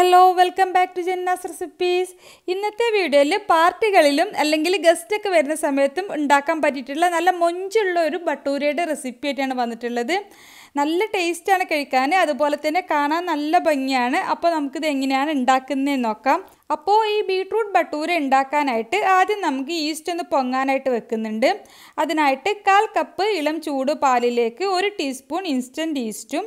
hello welcome back to Janna's recipes ഇന്നത്തെ വീഡിയോയിൽ പാർട്ടികളിലും അല്ലെങ്കിൽ ഗസ്റ്റൊക്കെ വരുന്ന സമയത്തും ഉണ്ടാക്കാൻ പറ്റിയിട്ടുള്ള നല്ല മൊഞ്ചുള്ള ഒരു ബട്ടൂരയുടെ റെസിപ്പി ആയിട്ടാണ് വന്നിട്ടുള്ളത് നല്ല ടേസ്റ്റാണ് കഴിക്കാൻ അതുപോലെ തന്നെ കാണാൻ നല്ല ഭംഗിയാണ് അപ്പോൾ നമുക്കിത് എങ്ങനെയാണ് ഉണ്ടാക്കുന്നതെന്ന് നോക്കാം അപ്പോൾ ഈ ബീട്രൂട്ട് ബട്ടൂര ഉണ്ടാക്കാനായിട്ട് ആദ്യം നമുക്ക് ഈസ്റ്റ് ഒന്ന് പൊങ്ങാനായിട്ട് വെക്കുന്നുണ്ട് അതിനായിട്ട് കാൽ കപ്പ് ഇളം ചൂട് പാലിലേക്ക് ഒരു ടീസ്പൂൺ ഇൻസ്റ്റൻറ്റ് ഈസ്റ്റും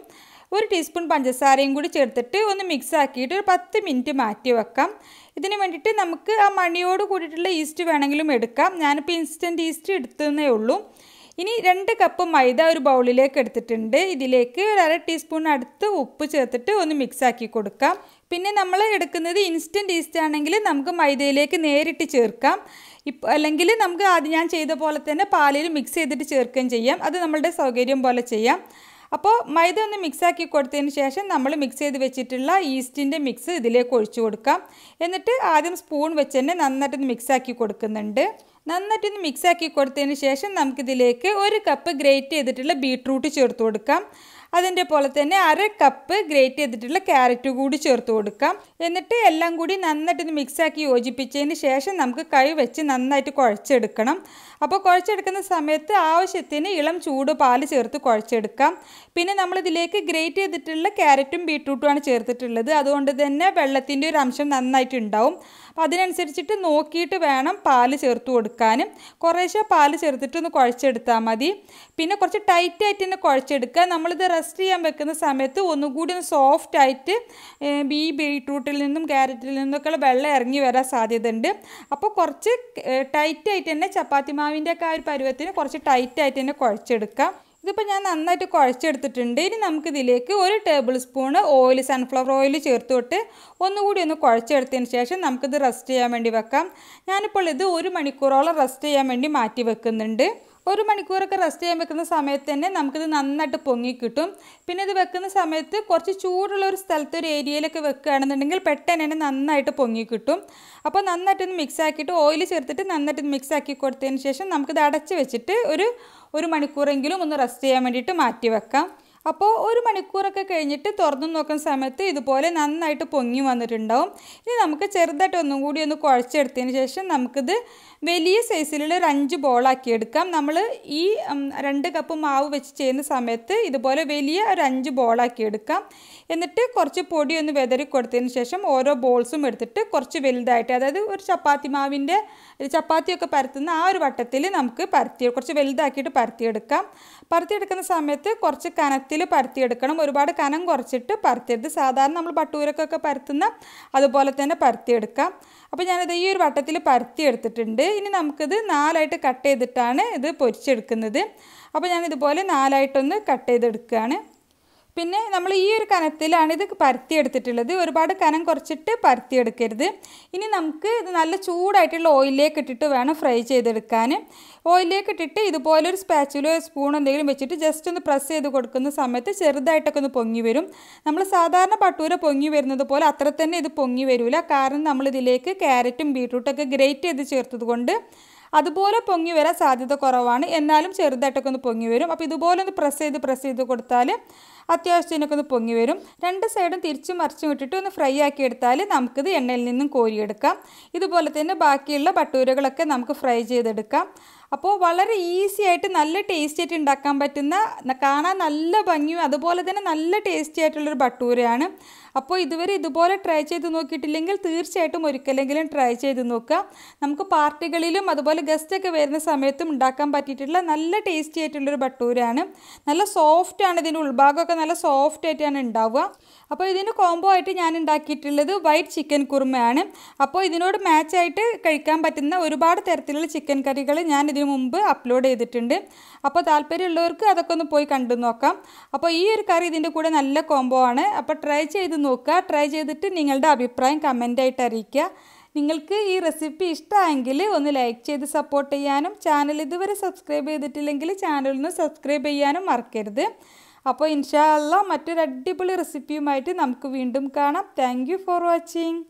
ഒരു ടീസ്പൂൺ പഞ്ചസാരയും കൂടി ചേർത്തിട്ട് ഒന്ന് മിക്സ് ആക്കിയിട്ട് ഒരു പത്ത് മിനിറ്റ് മാറ്റി വെക്കാം ഇതിന് വേണ്ടിയിട്ട് നമുക്ക് ആ മണിയോട് കൂടിയിട്ടുള്ള ഈസ്റ്റ് വേണമെങ്കിലും എടുക്കാം ഞാനിപ്പോൾ ഇൻസ്റ്റൻറ്റ് ഈസ്റ്റ് എടുത്തതേ ഉള്ളൂ ഇനി രണ്ട് കപ്പ് മൈദ ഒരു ബൗളിലേക്ക് എടുത്തിട്ടുണ്ട് ഇതിലേക്ക് ഒരു അര ടീസ്പൂൺ അടുത്ത് ഉപ്പ് ചേർത്തിട്ട് ഒന്ന് മിക്സ് ആക്കി കൊടുക്കാം പിന്നെ നമ്മൾ എടുക്കുന്നത് ഇൻസ്റ്റൻറ്റ് ഈസ്റ്റ് ആണെങ്കിൽ നമുക്ക് മൈദയിലേക്ക് നേരിട്ട് ചേർക്കാം ഇപ്പം അല്ലെങ്കിൽ നമുക്ക് ആദ്യം ഞാൻ ചെയ്ത പോലെ തന്നെ പാലിൽ മിക്സ് ചെയ്തിട്ട് ചേർക്കുകയും ചെയ്യാം അത് നമ്മളുടെ സൗകര്യം പോലെ ചെയ്യാം അപ്പോൾ മൈദ ഒന്ന് മിക്സാക്കി കൊടുത്തതിന് ശേഷം നമ്മൾ മിക്സ് ചെയ്ത് വെച്ചിട്ടുള്ള ഈസ്റ്റിൻ്റെ മിക്സ് ഇതിലേക്ക് ഒഴിച്ചു കൊടുക്കാം എന്നിട്ട് ആദ്യം സ്പൂൺ വെച്ച് തന്നെ നന്നായിട്ടൊന്ന് മിക്സാക്കി കൊടുക്കുന്നുണ്ട് നന്നായിട്ടൊന്ന് മിക്സാക്കി കൊടുത്തതിന് ശേഷം നമുക്കിതിലേക്ക് ഒരു കപ്പ് ഗ്രേറ്റ് ചെയ്തിട്ടുള്ള ബീട്രൂട്ട് ചേർത്ത് കൊടുക്കാം അതിൻ്റെ പോലെ തന്നെ അര കപ്പ് ഗ്രേറ്റ് ചെയ്തിട്ടുള്ള ക്യാരറ്റ് കൂടി ചേർത്ത് കൊടുക്കാം എന്നിട്ട് എല്ലാം കൂടി നന്നായിട്ട് ഒന്ന് മിക്സാക്കി യോജിപ്പിച്ചതിന് ശേഷം നമുക്ക് കൈ വെച്ച് നന്നായിട്ട് കുഴച്ചെടുക്കണം അപ്പോൾ കുഴച്ചെടുക്കുന്ന സമയത്ത് ആവശ്യത്തിന് ഇളം ചൂട് പാല് ചേർത്ത് കുഴച്ചെടുക്കാം പിന്നെ നമ്മളിതിലേക്ക് ഗ്രേറ്റ് ചെയ്തിട്ടുള്ള ക്യാരറ്റും ബീട്രൂട്ടുമാണ് ചേർത്തിട്ടുള്ളത് അതുകൊണ്ട് തന്നെ വെള്ളത്തിൻ്റെ ഒരു അംശം നന്നായിട്ട് ഉണ്ടാവും അപ്പോൾ അതിനനുസരിച്ചിട്ട് നോക്കിയിട്ട് വേണം പാല് ചേർത്ത് കൊടുക്കാനും കുറേശ്ശെ പാല് ചേർത്തിട്ട് ഒന്ന് കുഴച്ചെടുത്താൽ മതി പിന്നെ കുറച്ച് ടൈറ്റായിട്ട് തന്നെ കുഴച്ചെടുക്കുക നമ്മളിത് റെസ്റ്റ് ചെയ്യാൻ വെക്കുന്ന സമയത്ത് ഒന്നുകൂടി ഒന്ന് സോഫ്റ്റ് ആയിട്ട് ഈ ബീട്രൂട്ടിൽ നിന്നും ക്യാരറ്റിൽ നിന്നൊക്കെയുള്ള വെള്ളം ഇറങ്ങി വരാൻ സാധ്യതയുണ്ട് അപ്പോൾ കുറച്ച് ടൈറ്റായിട്ട് തന്നെ ചപ്പാത്തി മാവിൻ്റെ ഒക്കെ ആ ഒരു പരുവത്തിന് കുറച്ച് ടൈറ്റായിട്ട് തന്നെ കുഴച്ചെടുക്കാം ഇതിപ്പോൾ ഞാൻ നന്നായിട്ട് കുഴച്ചെടുത്തിട്ടുണ്ട് ഇനി നമുക്കിതിലേക്ക് ഒരു tablespoon oil sunflower oil ചേർത്തോട്ട് ഒന്നുകൂടി ഒന്ന് കുഴച്ചെടുത്തതിന് ശേഷം നമുക്കിത് റെസ്റ്റ് ചെയ്യാൻ വേണ്ടി വെക്കാം ഞാനിപ്പോൾ ഇത് ഒരു മണിക്കൂറോളം റെസ്റ്റ് ചെയ്യാൻ വേണ്ടി മാറ്റി വെക്കുന്നുണ്ട് ഒരു മണിക്കൂറൊക്കെ റെസ്റ്റ് ചെയ്യാൻ വെക്കുന്ന സമയത്ത് തന്നെ നമുക്കിത് നന്നായിട്ട് പൊങ്ങി കിട്ടും പിന്നെ ഇത് വെക്കുന്ന സമയത്ത് കുറച്ച് ചൂടുള്ള ഒരു സ്ഥലത്ത് ഒരു ഏരിയയിലൊക്കെ വെക്കുകയാണെന്നുണ്ടെങ്കിൽ പെട്ടെന്ന് തന്നെ നന്നായിട്ട് പൊങ്ങി കിട്ടും അപ്പോൾ നന്നായിട്ടൊന്ന് മിക്സ് ആക്കിയിട്ട് ഓയിൽ ചേർത്തിട്ട് നന്നായിട്ട് മിക്സ് ആക്കി കൊടുത്തതിന് ശേഷം നമുക്കിത് അടച്ച് വെച്ചിട്ട് ഒരു ഒരു മണിക്കൂറെങ്കിലും ഒന്ന് റെസ്റ്റ് ചെയ്യാൻ വേണ്ടിയിട്ട് മാറ്റി വെക്കാം അപ്പോൾ ഒരു മണിക്കൂറൊക്കെ കഴിഞ്ഞിട്ട് തുറന്നു നോക്കുന്ന സമയത്ത് ഇതുപോലെ നന്നായിട്ട് പൊങ്ങി വന്നിട്ടുണ്ടാവും ഇനി നമുക്ക് ചെറുതായിട്ട് ഒന്നും കൂടി ഒന്ന് കുഴച്ചെടുത്തതിന് ശേഷം നമുക്കിത് വലിയ സൈസിലുള്ള ഒരു അഞ്ച് ബോളാക്കി എടുക്കാം നമ്മൾ ഈ രണ്ട് കപ്പ് മാവ് വെച്ച് ചെയ്യുന്ന സമയത്ത് ഇതുപോലെ വലിയ ഒരു അഞ്ച് ബോളാക്കി എടുക്കാം എന്നിട്ട് കുറച്ച് പൊടി ഒന്ന് വെതറി കൊടുത്തതിന് ശേഷം ഓരോ ബോൾസും എടുത്തിട്ട് കുറച്ച് വലുതായിട്ട് അതായത് ഒരു ചപ്പാത്തി മാവിൻ്റെ ചപ്പാത്തിയൊക്കെ പരത്തുന്ന ആ ഒരു വട്ടത്തിൽ നമുക്ക് പരത്തി കുറച്ച് വലുതാക്കിയിട്ട് പരത്തിയെടുക്കാം പരത്തിയെടുക്കുന്ന സമയത്ത് കുറച്ച് കനത്തി കനത്തിൽ പരത്തിയെടുക്കണം ഒരുപാട് കനം കുറച്ചിട്ട് പരത്തിയെടുത്ത് സാധാരണ നമ്മൾ പട്ടൂരക്കൊക്കെ പരത്തുന്ന അതുപോലെ തന്നെ പരത്തിയെടുക്കാം അപ്പോൾ ഞാനത് ഈ ഒരു വട്ടത്തിൽ പരത്തിയെടുത്തിട്ടുണ്ട് ഇനി നമുക്കിത് നാലായിട്ട് കട്ട് ചെയ്തിട്ടാണ് ഇത് പൊരിച്ചെടുക്കുന്നത് അപ്പോൾ ഞാനിതുപോലെ നാലായിട്ടൊന്ന് കട്ട് ചെയ്തെടുക്കുകയാണ് പിന്നെ നമ്മൾ ഈ ഒരു കനത്തിലാണ് ഇത് പരത്തിയെടുത്തിട്ടുള്ളത് ഒരുപാട് കനം കുറച്ചിട്ട് പരത്തിയെടുക്കരുത് ഇനി നമുക്ക് ഇത് നല്ല ചൂടായിട്ടുള്ള ഓയിലിലേക്ക് ഇട്ടിട്ട് വേണം ഫ്രൈ ചെയ്തെടുക്കാൻ ഓയിലിലേക്ക് ഇട്ടിട്ട് ഇതുപോലെ ഒരു സ്പാച്ചുലോ സ്പൂൺ എന്തെങ്കിലും വെച്ചിട്ട് ജസ്റ്റ് ഒന്ന് പ്രസ് ചെയ്ത് കൊടുക്കുന്ന സമയത്ത് ചെറുതായിട്ടൊക്കെ ഒന്ന് പൊങ്ങി വരും നമ്മൾ സാധാരണ പട്ടൂര പൊങ്ങി വരുന്നത് പോലെ അത്ര തന്നെ ഇത് പൊങ്ങി വരില്ല കാരണം നമ്മൾ ഇതിലേക്ക് ക്യാരറ്റും ബീട്രൂട്ടൊക്കെ ഗ്രേറ്റ് ചെയ്ത് ചേർത്തത് കൊണ്ട് അതുപോലെ പൊങ്ങി വരാൻ സാധ്യത കുറവാണ് എന്നാലും ചെറുതായിട്ടൊക്കെ ഒന്ന് പൊങ്ങി വരും അപ്പോൾ ഇതുപോലെ ഒന്ന് പ്രസ് ചെയ്ത് പ്രസ് ചെയ്ത് കൊടുത്താൽ അത്യാവശ്യത്തിനൊക്കെ ഒന്ന് പൊങ്ങി വരും രണ്ട് സൈഡും തിരിച്ചും മറിച്ചും ഇട്ടിട്ട് ഒന്ന് ഫ്രൈ ആക്കി എടുത്താൽ നമുക്കിത് എണ്ണയിൽ നിന്നും കോരിയെടുക്കാം ഇതുപോലെ തന്നെ ബാക്കിയുള്ള പട്ടൂരകളൊക്കെ നമുക്ക് ഫ്രൈ ചെയ്തെടുക്കാം അപ്പോൾ വളരെ ഈസി ആയിട്ട് നല്ല ടേസ്റ്റ് ആയിട്ട് ഉണ്ടാക്കാൻ പറ്റുന്ന കാണാൻ നല്ല ഭംഗിയും അതുപോലെ തന്നെ നല്ല ടേസ്റ്റി ആയിട്ടുള്ളൊരു ഭട്ടൂരയാണ് അപ്പോൾ ഇതുവരെ ഇതുപോലെ ട്രൈ ചെയ്ത് നോക്കിയിട്ടില്ലെങ്കിൽ തീർച്ചയായിട്ടും ഒരിക്കലെങ്കിലും ട്രൈ ചെയ്ത് നോക്കുക നമുക്ക് പാർട്ടികളിലും അതുപോലെ ഗസ്റ്റൊക്കെ വരുന്ന സമയത്തും ഉണ്ടാക്കാൻ പറ്റിയിട്ടുള്ള നല്ല ടേസ്റ്റി ആയിട്ടുള്ളൊരു ഭട്ടൂരയാണ് നല്ല സോഫ്റ്റ് ആണ് ഇതിൻ്റെ ഉൾഭാഗമൊക്കെ നല്ല സോഫ്റ്റ് ആയിട്ടാണ് ഉണ്ടാവുക അപ്പോൾ ഇതിന് കോംബോ ആയിട്ട് ഞാൻ ഉണ്ടാക്കിയിട്ടുള്ളത് വൈറ്റ് ചിക്കൻ കുറുമയാണ് അപ്പോൾ ഇതിനോട് മാച്ചായിട്ട് കഴിക്കാൻ പറ്റുന്ന ഒരുപാട് തരത്തിലുള്ള ചിക്കൻ കറികൾ ഞാൻ ഇതിന് ഇതിന് മുമ്പ് അപ്ലോഡ് ചെയ്തിട്ടുണ്ട് അപ്പോൾ താല്പര്യമുള്ളവർക്ക് അതൊക്കെ ഒന്ന് പോയി കണ്ടു നോക്കാം അപ്പോൾ ഈ ഒരു കറി ഇതിൻ്റെ കൂടെ നല്ല കോംബോ ആണ് അപ്പോൾ ട്രൈ ചെയ്ത് നോക്കുക ട്രൈ ചെയ്തിട്ട് നിങ്ങളുടെ അഭിപ്രായം കമൻ്റായിട്ട് അറിയിക്കുക നിങ്ങൾക്ക് ഈ റെസിപ്പി ഇഷ്ടമായെങ്കിൽ ഒന്ന് ലൈക്ക് ചെയ്ത് സപ്പോർട്ട് ചെയ്യാനും ചാനൽ ഇതുവരെ സബ്സ്ക്രൈബ് ചെയ്തിട്ടില്ലെങ്കിൽ ചാനലിന് സബ്സ്ക്രൈബ് ചെയ്യാനും മറക്കരുത് അപ്പോൾ ഇൻഷാ അല്ല മറ്റൊരു അടിപൊളി റെസിപ്പിയുമായിട്ട് നമുക്ക് വീണ്ടും കാണാം താങ്ക് ഫോർ വാച്ചിങ്